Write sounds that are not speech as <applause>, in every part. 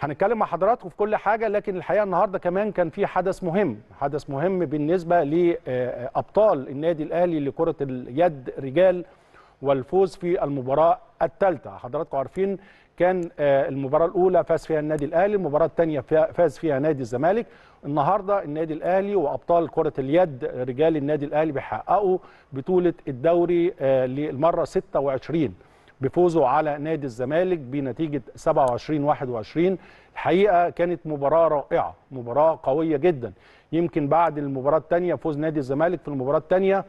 هنتكلم مع حضراتكم في كل حاجه لكن الحقيقه النهارده كمان كان في حدث مهم حدث مهم بالنسبه لابطال آه، النادي الاهلي لكره اليد رجال والفوز في المباراه الثالثه حضراتكم عارفين كان آه، المباراه الاولى فاز فيها النادي الاهلي المباراه الثانيه فاز فيها نادي الزمالك النهارده النادي الاهلي وابطال كره اليد رجال النادي الاهلي بيحققوا بطوله الدوري آه، للمره 26 بفوزه على نادي الزمالك بنتيجه 27 21 الحقيقه كانت مباراه رائعه مباراه قويه جدا يمكن بعد المباراه الثانيه فوز نادي الزمالك في المباراه الثانيه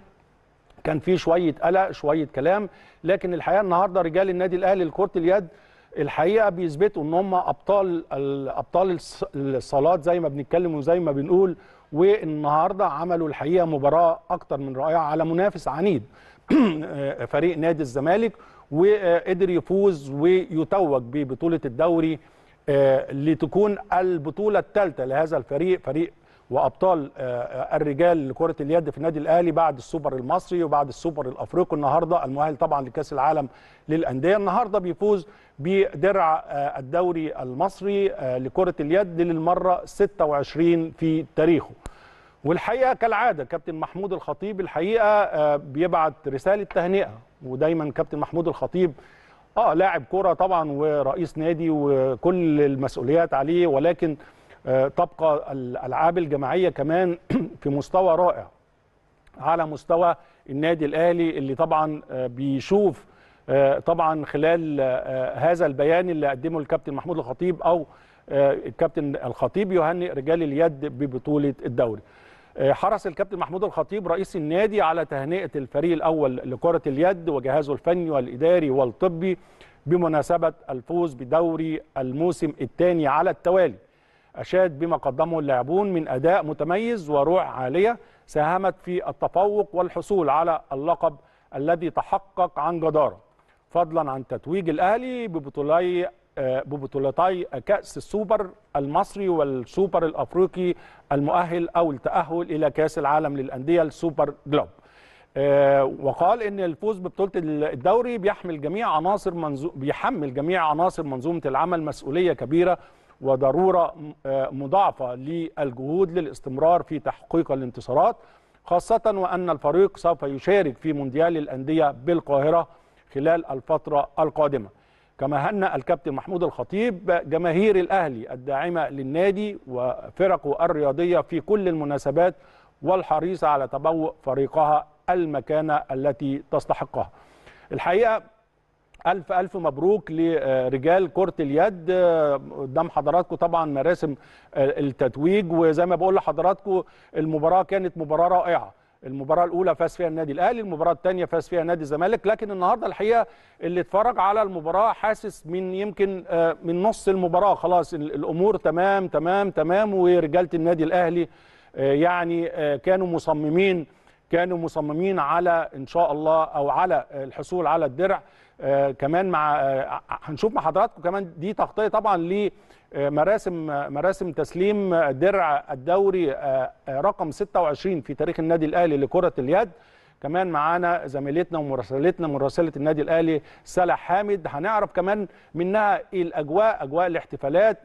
كان في شويه قلق شويه كلام لكن الحقيقه النهارده رجال النادي الاهلي لكره اليد الحقيقه بيثبتوا ان هم ابطال ابطال الصالات زي ما بنتكلم وزي ما بنقول والنهارده عملوا الحقيقه مباراه اكتر من رائعه على منافس عنيد <clears throat> آه، فريق نادي الزمالك وقدر يفوز ويتوج ببطوله الدوري آه، لتكون البطوله الثالثه لهذا الفريق فريق وابطال آه، آه، الرجال لكره اليد في النادي الاهلي بعد السوبر المصري وبعد السوبر الافريقي النهارده المؤهل طبعا لكاس العالم للانديه النهارده بيفوز بدرع الدوري المصري لكره اليد للمره 26 في تاريخه والحقيقه كالعاده كابتن محمود الخطيب الحقيقه آه، بيبعت رساله تهنئه ودايما كابتن محمود الخطيب اه لاعب كوره طبعا ورئيس نادي وكل المسؤوليات عليه ولكن آه، تبقى الالعاب الجماعيه كمان <clears throat> في مستوى رائع على مستوى النادي الاهلي اللي طبعا آه، بيشوف طبعا خلال هذا البيان اللي قدمه الكابتن محمود الخطيب او الكابتن الخطيب يهنئ رجال اليد ببطوله الدوري آه، حرص الكابتن محمود الخطيب رئيس النادي على تهنئة الفريق الأول لكرة اليد وجهازه الفني والإداري والطبي بمناسبة الفوز بدوري الموسم الثاني على التوالي أشاد بما قدمه اللاعبون من أداء متميز وروح عالية ساهمت في التفوق والحصول على اللقب الذي تحقق عن جدارة فضلا عن تتويج الأهلي ببطولي ببطولتي كأس السوبر المصري والسوبر الأفريقي المؤهل أو التأهل إلى كأس العالم للأندية السوبر جلوب آه، وقال ان الفوز ببطوله الدوري بيحمل جميع عناصر منزو... بيحمل جميع عناصر منظومه العمل مسؤوليه كبيره وضروره آه، مضاعفه للجهود للاستمرار في تحقيق الانتصارات خاصه وان الفريق سوف يشارك في مونديال الانديه بالقاهره خلال الفتره القادمه كما هنأ الكابتن محمود الخطيب جماهير الأهلي الداعمة للنادي وفرقه الرياضية في كل المناسبات والحريصة على تبوء فريقها المكانة التي تستحقها الحقيقة ألف ألف مبروك لرجال كرة اليد قدام حضراتكم طبعا مراسم التتويج وزي ما بقول لحضراتكم المباراة كانت مباراة رائعة المباراه الاولى فاز فيها النادي الاهلي المباراه الثانيه فاز فيها نادي الزمالك لكن النهارده الحقيقه اللي اتفرج على المباراه حاسس من يمكن آه، من نص المباراه خلاص الامور تمام تمام تمام ورجاله النادي الاهلي آه، يعني آه، كانوا مصممين كانوا مصممين على ان شاء الله او على الحصول على الدرع آه، كمان مع آه، هنشوف مع حضراتكم كمان دي تغطيه طبعا لمراسم آه، مراسم مراسم تسليم درع الدوري رقم 26 في تاريخ النادي الاهلي لكره اليد كمان معانا زميلتنا ومراسلتنا مراسله النادي الاهلي سلا حامد هنعرف كمان منها ايه الاجواء اجواء الاحتفالات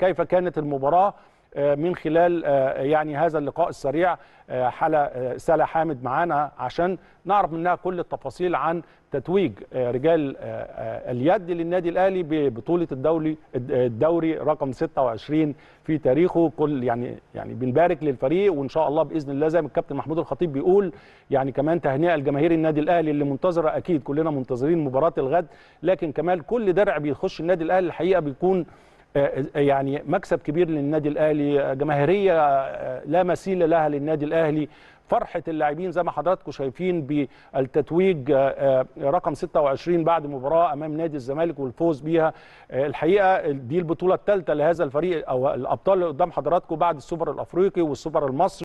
كيف كانت المباراه آه، من خلال آه، يعني هذا اللقاء السريع آه، حالة سلا حامد معانا عشان نعرف منها كل التفاصيل عن تتويج رجال اليد للنادي الاهلي ببطوله الدولي الدوري رقم 26 في تاريخه كل يعني يعني بنبارك للفريق وان شاء الله باذن الله زي ما الكابتن محمود الخطيب بيقول يعني كمان تهنئه لجماهير النادي الاهلي اللي منتظره اكيد كلنا منتظرين مباراه الغد لكن كمان كل درع بيخش النادي الاهلي الحقيقه بيكون آه، آه، يعني مكسب كبير للنادي الاهلي آه، جماهيريه لا مثيل لها للنادي الاهلي فرحه اللاعبين زي ما حضراتكم شايفين بالتتويج رقم 26 بعد مباراه امام نادي الزمالك والفوز بيها الحقيقه دي البطوله الثالثه لهذا الفريق او الابطال اللي قدام حضراتكم بعد السوبر الافريقي والسوبر المصري